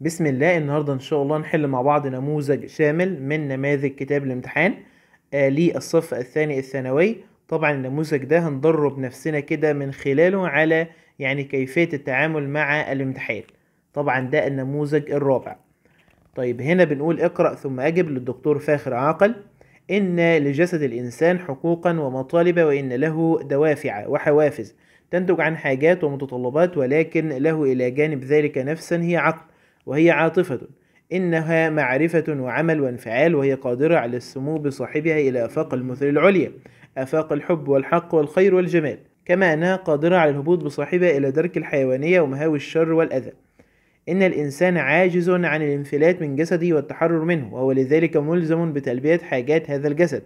بسم الله النهارده ان شاء الله نحل مع بعض نموذج شامل من نماذج كتاب الامتحان آه، للصف الثاني الثانوي طبعا النموذج ده هندرب نفسنا كده من خلاله على يعني كيفية التعامل مع الامتحان طبعا ده النموذج الرابع طيب هنا بنقول اقرأ ثم أجب للدكتور فاخر عاقل إن لجسد الإنسان حقوقا ومطالب وإن له دوافع وحوافز تنتج عن حاجات ومتطلبات ولكن له إلى جانب ذلك نفسا هي عقل وهي عاطفة إنها معرفة وعمل وانفعال وهي قادرة على السمو بصاحبها إلى آفاق المثل العليا آفاق الحب والحق والخير والجمال كما أنها قادرة على الهبوط بصاحبها إلى درك الحيوانية ومهاوي الشر والأذى إن الإنسان عاجز عن الانفلات من جسده والتحرر منه وهو لذلك ملزم بتلبية حاجات هذا الجسد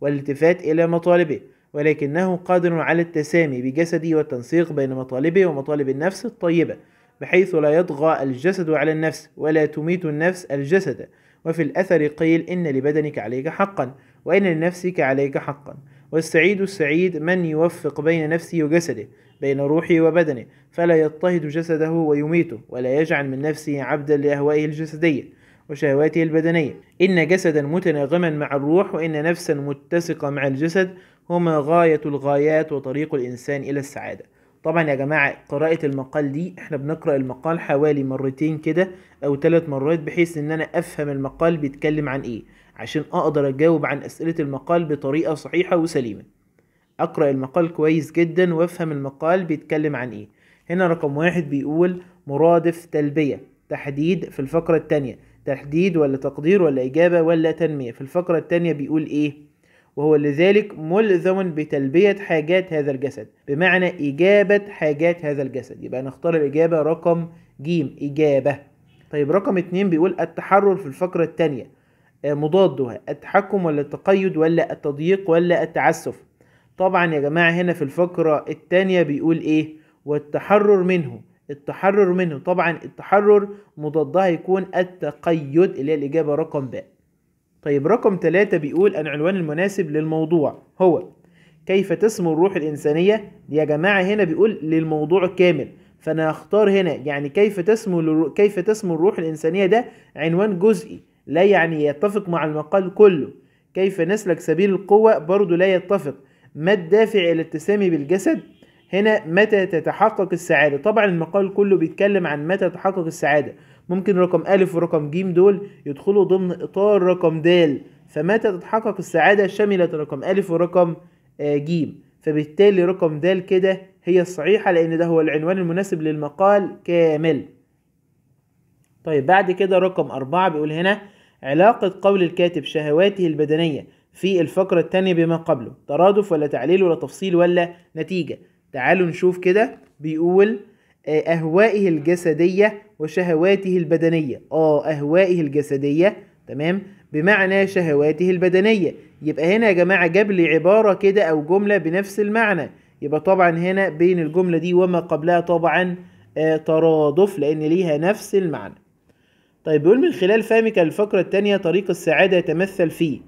والالتفات إلى مطالبه ولكنه قادر على التسامي بجسده والتنسيق بين مطالبه ومطالب النفس الطيبة بحيث لا يطغى الجسد على النفس ولا تميت النفس الجسد وفي الأثر قيل إن لبدنك عليك حقا وإن لنفسك عليك حقا والسعيد السعيد من يوفق بين نفسه وجسده بين روحه وبدنه فلا يضطهد جسده ويميته ولا يجعل من نفسه عبدا لأهوائه الجسدية وشهواته البدنية إن جسدا متناغما مع الروح وإن نفسا متسقة مع الجسد هما غاية الغايات وطريق الإنسان إلى السعادة طبعا يا جماعة قراءة المقال دي احنا بنقرأ المقال حوالي مرتين كده او ثلاث مرات بحيث ان انا افهم المقال بيتكلم عن ايه عشان اقدر اجاوب عن اسئلة المقال بطريقة صحيحة وسليمة اقرأ المقال كويس جدا وافهم المقال بيتكلم عن ايه هنا رقم واحد بيقول مرادف تلبية تحديد في الفقرة التانية تحديد ولا تقدير ولا اجابة ولا تنمية في الفقرة التانية بيقول ايه وهو لذلك ملزم بتلبية حاجات هذا الجسد بمعنى إجابة حاجات هذا الجسد يبقى نختار الإجابة رقم جيم إجابة طيب رقم اتنين بيقول التحرر في الفقرة التانية آه، مضادها التحكم ولا التقيد ولا التضييق ولا التعسف طبعا يا جماعة هنا في الفقرة التانية بيقول ايه والتحرر منه التحرر منه طبعا التحرر مضادها يكون التقيد اللي هي الإجابة رقم باء طيب رقم ثلاثة بيقول أن العنوان المناسب للموضوع هو كيف تسمو الروح الإنسانية يا جماعة هنا بيقول للموضوع كامل فأنا هختار هنا يعني كيف تسمو للرو... كيف تسمو الروح الإنسانية ده عنوان جزئي لا يعني يتفق مع المقال كله كيف نسلك سبيل القوة برضو لا يتفق ما الدافع إلى التسامي بالجسد هنا متى تتحقق السعادة طبعا المقال كله بيتكلم عن متى تتحقق السعادة ممكن رقم ألف ورقم ج دول يدخلوا ضمن إطار رقم د فمتى تتحقق السعادة شملت رقم ألف ورقم آه، ج فبالتالي رقم د كده هي الصحيحة لأن ده هو العنوان المناسب للمقال كامل طيب بعد كده رقم أربعة بيقول هنا علاقة قول الكاتب شهواته البدنية في الفقرة التانية بما قبله ترادف ولا تعليل ولا تفصيل ولا نتيجة تعالوا نشوف كده بيقول آه، اهوائه الجسديه وشهواته البدنيه اه اهوائه الجسديه تمام بمعنى شهواته البدنيه يبقى هنا يا جماعه جاب لي عباره كده او جمله بنفس المعنى يبقى طبعا هنا بين الجمله دي وما قبلها طبعا آه، ترادف لان ليها نفس المعنى طيب بيقول من خلال فهمك الفقرة الثانية طريق السعادة يتمثل فيه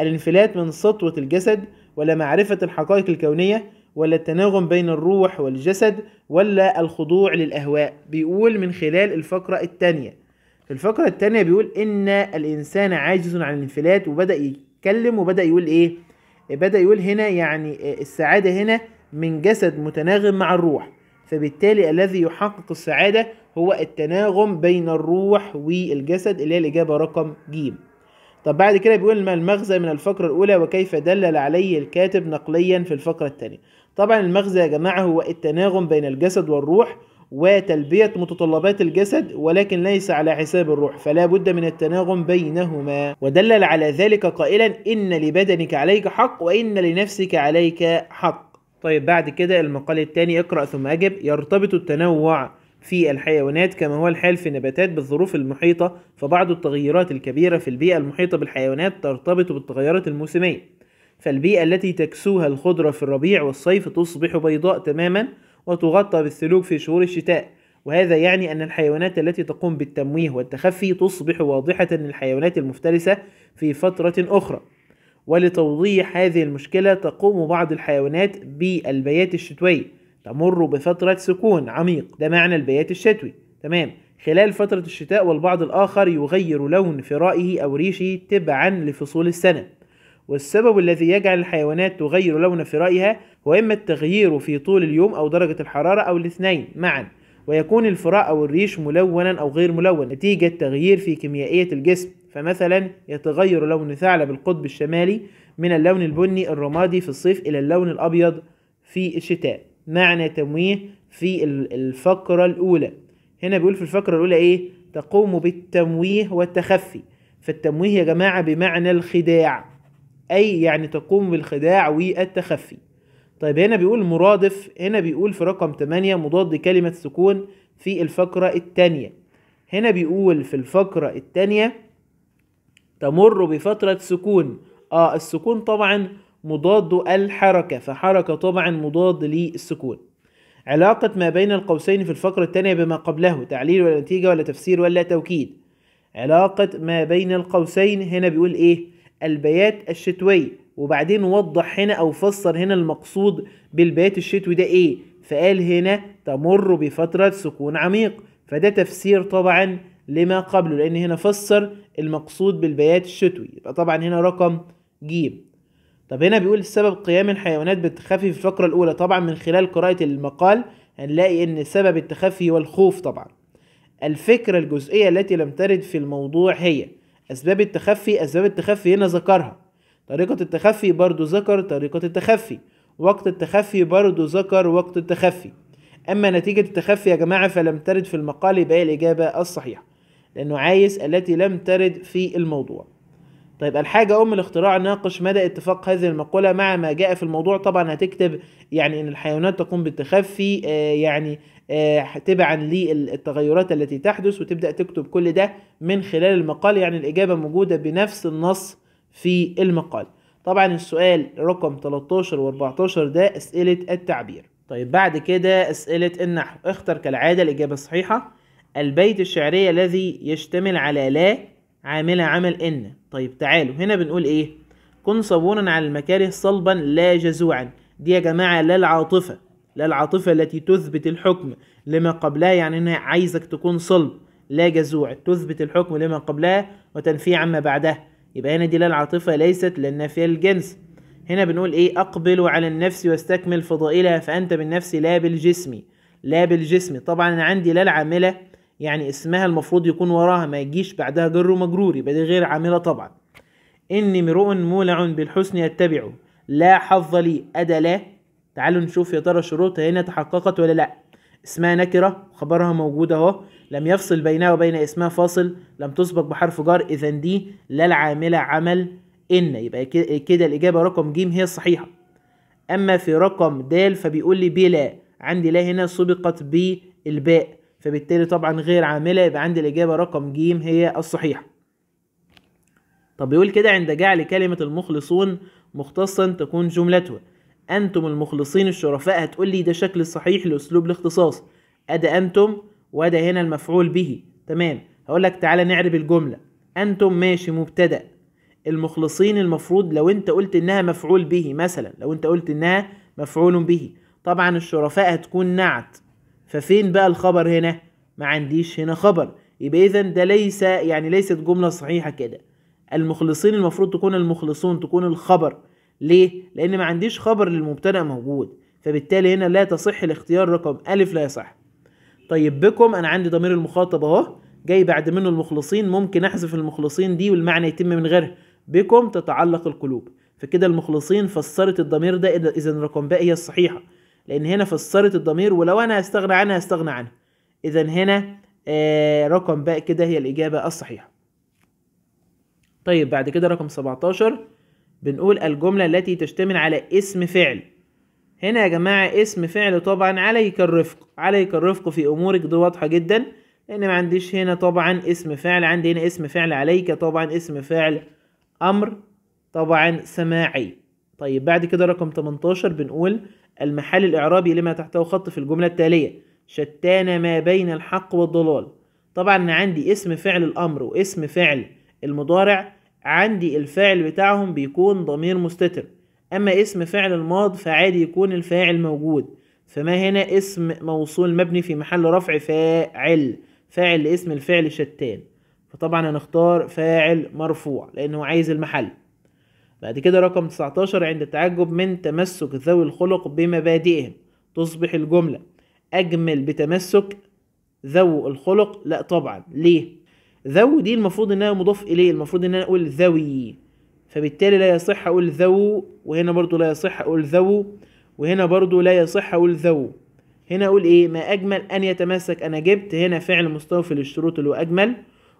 الانفلات من سطوة الجسد ولا معرفة الحقائق الكونية ولا التناغم بين الروح والجسد ولا الخضوع للأهواء بيقول من خلال الفقرة الثانية في الفقرة الثانية بيقول إن الإنسان عاجز عن الانفلات وبدأ يتكلم وبدأ يقول إيه بدأ يقول هنا يعني السعادة هنا من جسد متناغم مع الروح فبالتالي الذي يحقق السعادة هو التناغم بين الروح والجسد اللي هي الإجابة رقم ج طب بعد كده بيقول ما المغزى من الفقرة الأولى وكيف دلل عليه الكاتب نقليا في الفقرة الثانية طبعا المغزى يا جماعة هو التناغم بين الجسد والروح وتلبية متطلبات الجسد ولكن ليس على حساب الروح فلا بد من التناغم بينهما ودلل على ذلك قائلا إن لبدنك عليك حق وإن لنفسك عليك حق طيب بعد كده المقال الثاني اقرأ ثم أجب يرتبط التنوع في الحيوانات كما هو الحال في النباتات بالظروف المحيطة فبعض التغيرات الكبيرة في البيئة المحيطة بالحيوانات ترتبط بالتغيرات الموسمية فالبيئة التي تكسوها الخضرة في الربيع والصيف تصبح بيضاء تماما وتغطى بالثلوج في شهور الشتاء وهذا يعني أن الحيوانات التي تقوم بالتمويه والتخفي تصبح واضحة للحيوانات المفترسة في فترة أخرى ولتوضيح هذه المشكلة تقوم بعض الحيوانات بالبيات الشتوي تمر بفترة سكون عميق ده معنى البيات الشتوي تمام خلال فترة الشتاء والبعض الآخر يغير لون فرائه أو ريشه تبعا لفصول السنة والسبب الذي يجعل الحيوانات تغير لون فرائها هو إما التغيير في طول اليوم أو درجة الحرارة أو الاثنين معا ويكون الفراء أو الريش ملونا أو غير ملون نتيجة تغيير في كيميائية الجسم فمثلا يتغير لون ثعلب القطب الشمالي من اللون البني الرمادي في الصيف إلى اللون الأبيض في الشتاء معنى تمويه في الفقرة الأولى هنا بيقول في الفقرة الأولى إيه تقوم بالتمويه والتخفي فالتمويه يا جماعة بمعنى الخداع أي يعني تقوم بالخداع والتخفي طيب هنا بيقول مرادف هنا بيقول في رقم 8 مضاد كلمة سكون في الفقرة الثانية هنا بيقول في الفقرة الثانية تمر بفترة سكون اه السكون طبعا مضاد الحركة فحركة طبعا مضاد للسكون علاقة ما بين القوسين في الفقرة الثانية بما قبله تعليل ولا نتيجة ولا تفسير ولا توكيد علاقة ما بين القوسين هنا بيقول ايه البيات الشتوي وبعدين وضح هنا او فسر هنا المقصود بالبيات الشتوي ده ايه فقال هنا تمر بفترة سكون عميق فده تفسير طبعا لما قبله لان هنا فسر المقصود بالبيات الشتوي يبقى طبعا هنا رقم جيم طب هنا بيقول سبب قيام الحيوانات بالتخفي في الفقرة الأولى طبعا من خلال قراءة المقال هنلاقي إن سبب التخفي هو الخوف طبعا الفكرة الجزئية التي لم ترد في الموضوع هي أسباب التخفي أسباب التخفي هنا ذكرها طريقة التخفي برضو ذكر طريقة التخفي وقت التخفي برضو ذكر وقت التخفي أما نتيجة التخفي يا جماعة فلم ترد في المقال يبقى الإجابة الصحيحة لأنه عايز التي لم ترد في الموضوع طيب الحاجة أم الاختراع ناقش مدى اتفاق هذه المقولة مع ما جاء في الموضوع طبعا هتكتب يعني إن الحيوانات تقوم بالتخفي آه، يعني آه، تبعا للتغيرات التي تحدث وتبدأ تكتب كل ده من خلال المقال يعني الإجابة موجودة بنفس النص في المقال طبعا السؤال رقم 13 و14 ده أسئلة التعبير طيب بعد كده أسئلة النحو اختر كالعادة الإجابة الصحيحة البيت الشعري الذي يشتمل على لا عاملة عمل إن طيب تعالوا هنا بنقول إيه كن صبورا على المكاره صلبا لا جزوعا دي يا جماعة لا العاطفة لا العاطفة التي تثبت الحكم لما قبلها يعني انها عايزك تكون صلب لا جزوع تثبت الحكم لما قبلها وتنفي عما بعدها يبقى هنا دي لا العاطفة ليست للنافية للجنس هنا بنقول ايه اقبل على النفس واستكمل فضائلها فانت بالنفس لا بالجسم لا بالجسم طبعا انا عندي لا العاملة يعني اسمها المفروض يكون وراها ما يجيش بعدها جر ومجرور يبقى دي غير عاملة طبعا اني امرؤ مولع بالحسن يتبعه لا حظ لي أدى لا تعالوا نشوف يا ترى شروطها هنا تحققت ولا لا اسمها نكرة خبرها موجود اهو لم يفصل بينها وبين اسمها فاصل لم تسبق بحرف جر اذا دي لا العاملة عمل ان يبقى كده الاجابة رقم ج هي الصحيحة اما في رقم د فبيقول لي بلا عندي لا هنا سبقت بالباء فبالتالي طبعا غير عاملة يبقى عندي الاجابة رقم ج هي الصحيحة طب بيقول كده عند جعل كلمة المخلصون مختصا تكون جملته انتم المخلصين الشرفاء هتقول لي ده شكل الصحيح لاسلوب الاختصاص ادا انتم وادي هنا المفعول به تمام هقول لك تعالى نعرب الجمله انتم ماشي مبتدا المخلصين المفروض لو انت قلت انها مفعول به مثلا لو انت قلت انها مفعول به طبعا الشرفاء هتكون نعت ففين بقى الخبر هنا ما عنديش هنا خبر يبقى اذا ده ليس يعني ليست جمله صحيحه كده المخلصين المفروض تكون المخلصون تكون الخبر ليه؟ لأن ما عنديش خبر للمبتدأ موجود فبالتالي هنا لا تصح الاختيار رقم أ لا يصح طيب بكم أنا عندي ضمير المخاطب أهو جاي بعد منه المخلصين ممكن أحذف المخلصين دي والمعنى يتم من غيرها بكم تتعلق القلوب فكده المخلصين فسرت الضمير ده إذا رقم ب هي الصحيحة لأن هنا فسرت الضمير ولو أنا هستغنى عنها هستغنى عنها إذا هنا آه رقم ب كده هي الإجابة الصحيحة طيب بعد كده رقم 17 بنقول الجملة التي تشتمل على اسم فعل هنا يا جماعة اسم فعل طبعا عليك الرفق عليك الرفق في أمورك دي واضحة جدا لأن ما عنديش هنا طبعا اسم فعل عندي هنا اسم فعل عليك طبعا اسم فعل أمر طبعا سماعي طيب بعد كده رقم 18 بنقول المحل الإعرابي لما تحته خط في الجملة التالية شتان ما بين الحق والضلال طبعا عندي اسم فعل الأمر واسم فعل المضارع عندي الفاعل بتاعهم بيكون ضمير مستتر أما اسم فعل الماض فعادي يكون الفاعل موجود فما هنا اسم موصول مبني في محل رفع فاعل فاعل لاسم الفعل شتان فطبعا هنختار فاعل مرفوع لأنه عايز المحل بعد كده رقم 19 عند التعجب من تمسك ذوي الخلق بمبادئهم تصبح الجملة أجمل بتمسك ذو الخلق لا طبعا ليه ذو دي المفروض انها مضاف اليه المفروض ان انا اقول ذوي فبالتالي لا يصح اقول ذو وهنا برضو لا يصح اقول ذو وهنا برضو لا يصح اقول ذو هنا اقول ايه ما اجمل ان يتماسك انا جبت هنا فعل مستوفي للشروط اللي هو اجمل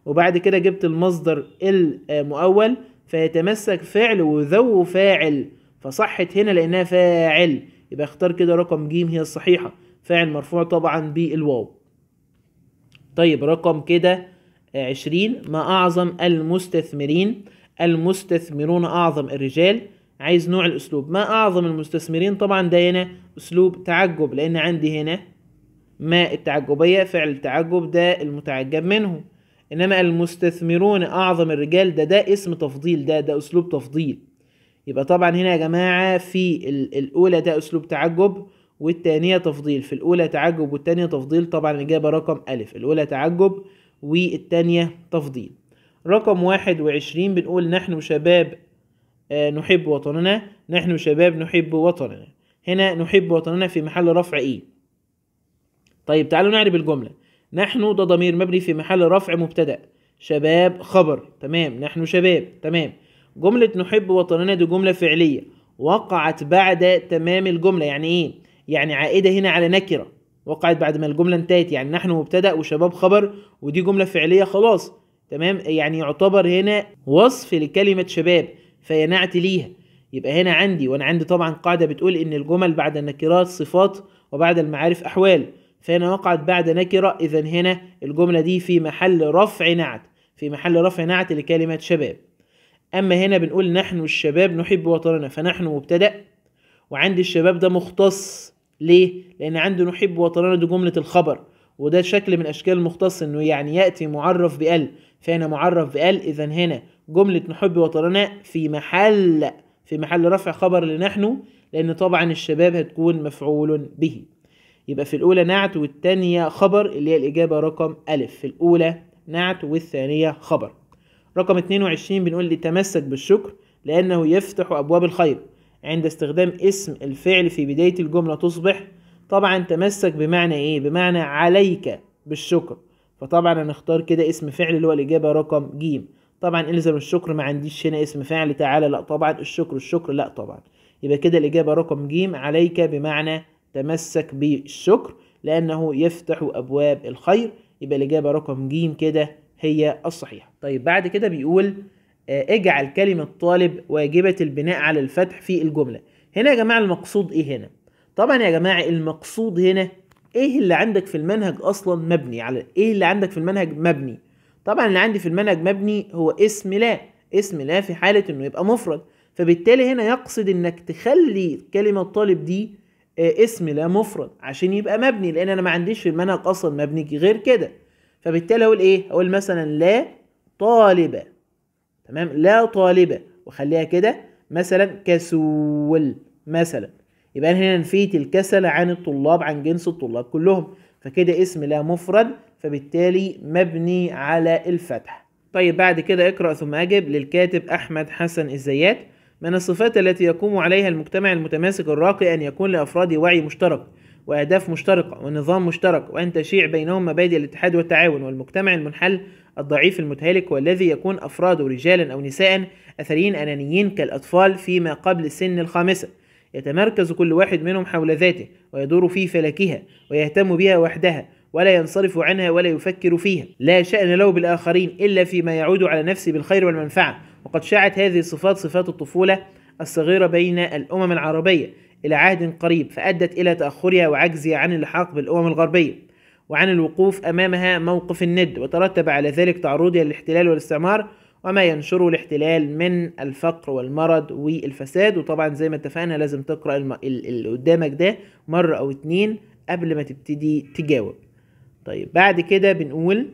وبعد كده جبت المصدر المؤول فيتمسك فعل وذو فاعل فصحت هنا لانها فاعل يبقى اختار كده رقم ج هي الصحيحه فاعل مرفوع طبعا بالواو طيب رقم كده عشرين ما أعظم المستثمرين المستثمرون أعظم الرجال عايز نوع الأسلوب ما أعظم المستثمرين طبعا ده هنا أسلوب تعجب لأن عندي هنا ما التعجبية فعل التعجب ده المتعجب منه إنما المستثمرون أعظم الرجال ده ده اسم تفضيل ده ده أسلوب تفضيل يبقى طبعا هنا يا جماعة في الأولى ده أسلوب تعجب والتانية تفضيل في الأولى تعجب والتانية تفضيل طبعا الإجابة رقم ألف الأولى تعجب والتانية تفضيل رقم واحد وعشرين بنقول نحن شباب آه، نحب وطننا نحن شباب نحب وطننا هنا نحب وطننا في محل رفع ايه طيب تعالوا نعرب الجملة نحن ده ضمير مبني في محل رفع مبتدأ شباب خبر تمام نحن شباب تمام جملة نحب وطننا دي جملة فعلية وقعت بعد تمام الجملة يعني ايه يعني عائدة هنا على نكرة وقعت بعد ما الجملة انتهت يعني نحن مبتدأ وشباب خبر ودي جملة فعلية خلاص تمام يعني يعتبر هنا وصف لكلمة شباب فينعت ليها يبقى هنا عندي وانا عندي طبعا قاعدة بتقول ان الجمل بعد النكرات صفات وبعد المعارف احوال فهنا وقعت بعد نكرة اذا هنا الجملة دي في محل رفع نعت في محل رفع نعت لكلمة شباب اما هنا بنقول نحن الشباب نحب وطننا فنحن مبتدأ وعندي الشباب ده مختص ليه؟ لأن عنده نحب وطننا دي جملة الخبر وده شكل من أشكال المختص إنه يعني يأتي معرف بال فهنا معرف بال إذا هنا جملة نحب وطننا في محل في محل رفع خبر لنحن لأن طبعا الشباب هتكون مفعول به يبقى في الأولى نعت والتانية خبر اللي هي الإجابة رقم ألف في الأولى نعت والثانية خبر رقم 22 بنقول لتمسك بالشكر لأنه يفتح أبواب الخير عند استخدام اسم الفعل في بداية الجملة تصبح طبعا تمسك بمعنى ايه بمعنى عليك بالشكر فطبعا هنختار كده اسم فعل اللي هو الإجابة رقم ج طبعا الزم الشكر ما عنديش هنا اسم فعل تعالى لا طبعا الشكر الشكر لا طبعا يبقى كده الإجابة رقم ج عليك بمعنى تمسك بالشكر لأنه يفتح أبواب الخير يبقى الإجابة رقم ج كده هي الصحيحة طيب بعد كده بيقول آه، اجعل كلمة طالب واجبة البناء على الفتح في الجملة هنا يا جماعة المقصود ايه هنا طبعا يا جماعة المقصود هنا ايه اللي عندك في المنهج اصلا مبني على إيه؟, ايه اللي عندك في المنهج مبني طبعا اللي عندي في المنهج مبني هو اسم لا اسم لا في حالة انه يبقى مفرد فبالتالي هنا يقصد انك تخلي كلمة طالب دي آه، اسم لا مفرد عشان يبقى مبني لان انا ما عنديش في المنهج اصلا مبني غير كده فبالتالي اقول ايه اقول مثلا لا طالبه تمام لا طالبة وخليها كده مثلا كسول مثلا يبقى هنا نفيت الكسل عن الطلاب عن جنس الطلاب كلهم فكده اسم لا مفرد فبالتالي مبني على الفتح طيب بعد كده اقرأ ثم أجب للكاتب أحمد حسن الزيات من الصفات التي يقوم عليها المجتمع المتماسك الراقي أن يكون لأفراد وعي مشترك وأهداف مشتركة ونظام مشترك وأن تشيع بينهم مبادئ الاتحاد والتعاون والمجتمع المنحل الضعيف المتهالك والذي يكون أفراده رجالا أو نساء أثريين أنانيين كالأطفال فيما قبل سن الخامسة يتمركز كل واحد منهم حول ذاته ويدور في فلكها ويهتم بها وحدها ولا ينصرف عنها ولا يفكر فيها لا شأن له بالآخرين إلا فيما يعود على نفسه بالخير والمنفعة وقد شاعت هذه الصفات صفات الطفولة الصغيرة بين الأمم العربية إلى عهد قريب فأدت إلى تأخرها وعجزها عن اللحاق بالأمم الغربية وعن الوقوف أمامها موقف الند وترتب على ذلك تعرضها للاحتلال والاستعمار وما ينشره الاحتلال من الفقر والمرض والفساد وطبعا زي ما اتفقنا لازم تقرأ اللي قدامك ده مرة أو اتنين قبل ما تبتدي تجاوب طيب بعد كده بنقول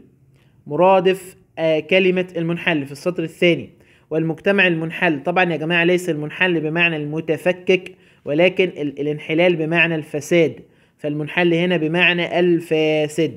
مرادف آه كلمة المنحل في السطر الثاني والمجتمع المنحل طبعا يا جماعة ليس المنحل بمعنى المتفكك ولكن الانحلال بمعنى الفساد فالمنحل هنا بمعنى الفاسد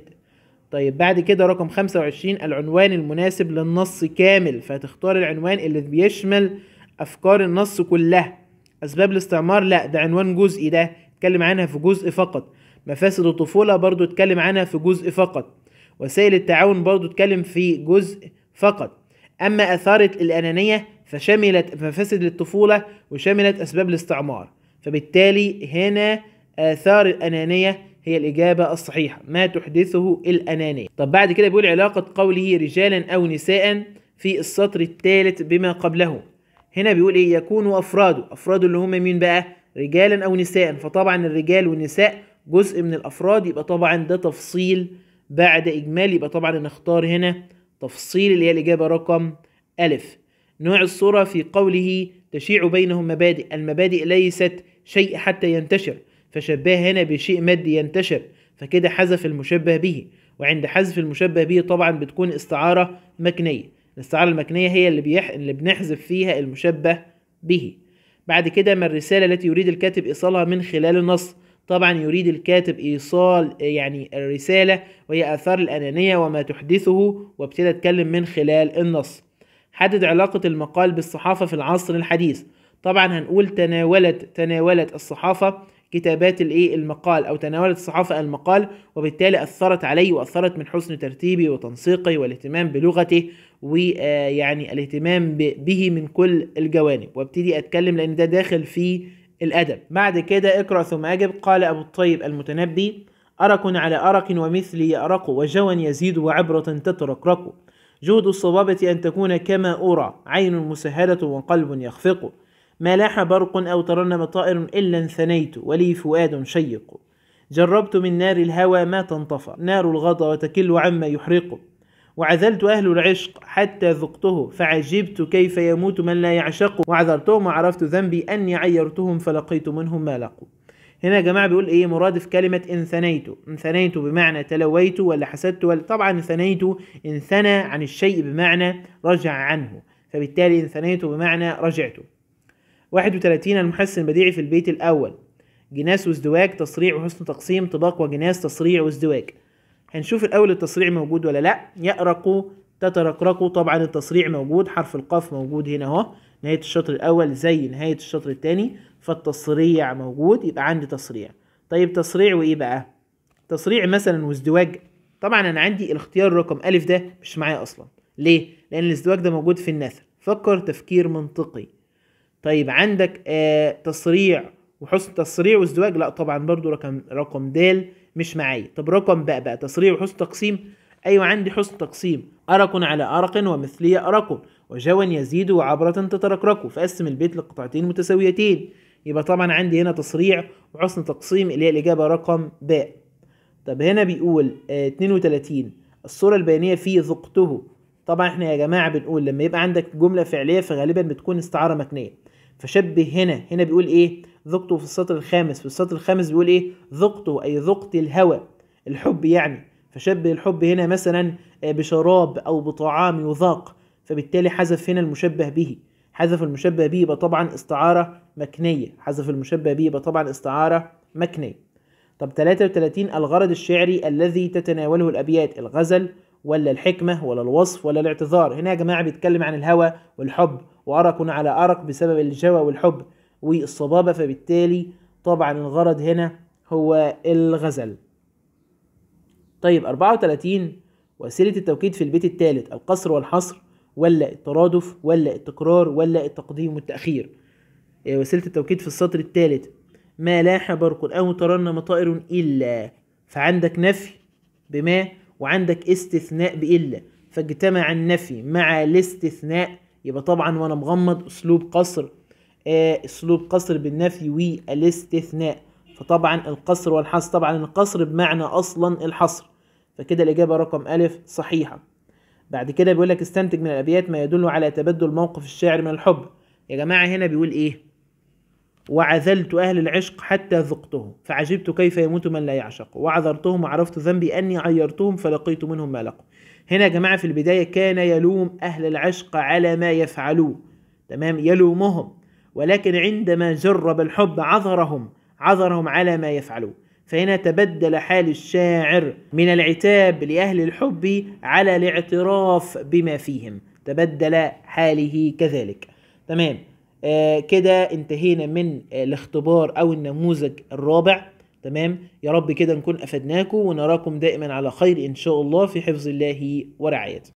طيب بعد كده رقم 25 العنوان المناسب للنص كامل فتختار العنوان اللي بيشمل أفكار النص كلها أسباب الاستعمار لا ده عنوان جزئي ده اتكلم عنها في جزء فقط مفاسد الطفولة برضو اتكلم عنها في جزء فقط وسائل التعاون برضو اتكلم في جزء فقط أما أثارة الأنانية فشملت مفاسد الطفولة وشملت أسباب الاستعمار فبالتالي هنا آثار الأنانية هي الإجابة الصحيحة ما تحدثه الأنانية طب بعد كده بيقول علاقة قوله رجالا أو نساء في السطر الثالث بما قبله هنا بيقول إيه يكون أفراده أفراده اللي هم مين بقى رجالا أو نساء فطبعا الرجال والنساء جزء من الأفراد يبقى طبعا ده تفصيل بعد إجمال يبقى طبعا نختار هنا تفصيل اللي هي الإجابة رقم ألف نوع الصورة في قوله تشيع بينهم مبادئ المبادئ ليست شيء حتى ينتشر فشباه هنا بشيء مادي ينتشر فكده حذف المشبه به وعند حذف المشبه به طبعا بتكون استعارة مكنية الاستعارة المكنية هي اللي, بيح... اللي بنحذف فيها المشبه به بعد كده ما الرسالة التي يريد الكاتب إيصالها من خلال النص طبعا يريد الكاتب إيصال يعني الرسالة وهي آثار الأنانية وما تحدثه وابتدى أتكلم من خلال النص حدد علاقة المقال بالصحافة في العصر الحديث طبعا هنقول تناولت تناولت الصحافة كتابات الايه المقال او تناولت الصحافة المقال وبالتالي اثرت علي واثرت من حسن ترتيبي وتنسيقي والاهتمام بلغته ويعني آه، الاهتمام به من كل الجوانب وابتدي اتكلم لان ده داخل في الادب بعد كده اقرا ثم اجب قال ابو الطيب المتنبي أرق على أرق ومثلي يأرق وجوا يزيد وعبرة تترقرق جود الصبابة أن تكون كما أرى عين مسهلة وقلب يخفق ما لاح برق أو ترنم طائر إلا انثنيت ولي فؤاد شيق جربت من نار الهوى ما تنطفى نار الغضا وتكل عما يحرق وعذلت أهل العشق حتى ذقته فعجبت كيف يموت من لا يعشق وعذرتهم وعرفت ذنبي أني عيرتهم فلقيت منهم ما لقوا هنا يا جماعة بيقول إيه مرادف كلمة إن ثنيت إن ثنيت بمعنى تلويت ولا حسدت ولا طبعا إن ثنيت إن ثنى عن الشيء بمعنى رجع عنه فبالتالي إن ثنيت بمعنى رجعته 31 المحسن البديعي في البيت الأول جناس وازدواج تصريع وحسن تقسيم طباق وجناس تصريع وازدواج هنشوف الأول التصريع موجود ولا لأ يأرقوا تترقرقوا طبعا التصريع موجود حرف القاف موجود هنا اهو نهاية الشطر الأول زي نهاية الشطر الثاني فالتصريع موجود يبقى عندي تصريع طيب تصريع وإيه بقى؟ تصريع مثلا وازدواج طبعا أنا عندي الاختيار رقم ألف ده مش معايا أصلا ليه؟ لأن الازدواج ده موجود في النثر فكر تفكير منطقي طيب عندك آه تصريع وحسن تصريع وازدواج لا طبعا برضو رقم رقم د مش معايا طب رقم ب بقى تصريع وحسن تقسيم ايوه عندي حسن تقسيم ارق على ارق ومثليه ارق وجوا يزيد وعبرة تتركرك فقسم البيت لقطعتين متساويتين يبقى طبعا عندي هنا تصريع وحسن تقسيم اللي هي الاجابه رقم ب طب هنا بيقول آه 32 الصوره البيانيه في ذقته طبعا احنا يا جماعه بنقول لما يبقى عندك جمله فعليه فغالبا بتكون استعاره مكنيه فشبه هنا هنا بيقول ايه ذقته في السطر الخامس في السطر الخامس بيقول ايه ذقته اي ذقت الهوى الحب يعني فشبه الحب هنا مثلا آه، بشراب او بطعام يذاق فبالتالي حذف هنا المشبه به حذف المشبه به يبقى طبعا استعارة مكنية حذف المشبه به يبقى طبعا استعارة مكنية طب 33 الغرض الشعري الذي تتناوله الأبيات الغزل ولا الحكمة ولا الوصف ولا الاعتذار هنا يا جماعة بيتكلم عن الهوى والحب وأرق على أرق بسبب الجوى والحب والصبابة فبالتالي طبعا الغرض هنا هو الغزل طيب 34 وسيلة التوكيد في البيت الثالث القصر والحصر ولا الترادف ولا التكرار ولا التقديم والتأخير آه، وسيلة التوكيد في السطر الثالث ما لاح برق أو ترنم طائر إلا فعندك نفي بما وعندك استثناء بإلا فاجتمع النفي مع الاستثناء يبقى طبعا وانا مغمض اسلوب قصر آه، اسلوب قصر بالنفي والاستثناء فطبعا القصر والحصر طبعا القصر بمعنى اصلا الحصر فكده الاجابه رقم الف صحيحه بعد كده بيقول لك استنتج من الابيات ما يدل على تبدل موقف الشاعر من الحب يا جماعه هنا بيقول ايه وعذلت اهل العشق حتى ذقتهم فعجبت كيف يموت من لا يعشق وعذرتهم وعرفت ذنبي اني عيرتهم فلقيت منهم ما لقوا هنا يا جماعة في البداية كان يلوم أهل العشق على ما يفعلوه تمام يلومهم ولكن عندما جرب الحب عذرهم عذرهم على ما يفعلوه فهنا تبدل حال الشاعر من العتاب لأهل الحب على الاعتراف بما فيهم تبدل حاله كذلك تمام آه كده انتهينا من الاختبار أو النموذج الرابع تمام يا رب كده نكون أفدناكم ونراكم دائما على خير إن شاء الله في حفظ الله ورعايته